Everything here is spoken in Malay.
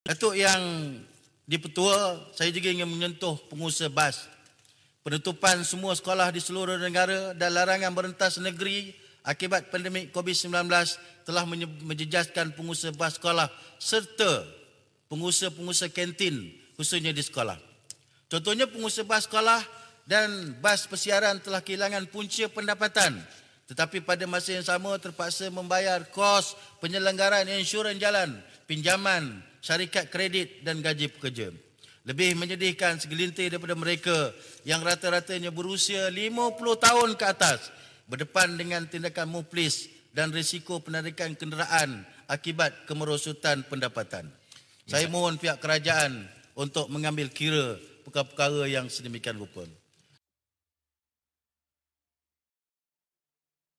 Datuk yang di petua, saya juga ingin menyentuh pengusaha bas. Penutupan semua sekolah di seluruh negara dan larangan berentas negeri akibat pandemik COVID-19 telah menjejaskan pengusaha bas sekolah serta pengusaha-pengusaha kantin khususnya di sekolah. Contohnya pengusaha bas sekolah dan bas persiaran telah kehilangan punca pendapatan tetapi pada masa yang sama terpaksa membayar kos penyelenggaraan insurans jalan, pinjaman, syarikat kredit dan gaji pekerja. Lebih menyedihkan segelintir daripada mereka yang rata-ratanya berusia 50 tahun ke atas berdepan dengan tindakan muplis dan risiko penarikan kenderaan akibat kemerosotan pendapatan. Saya mohon pihak kerajaan untuk mengambil kira perkara-perkara yang sedemikian rupa.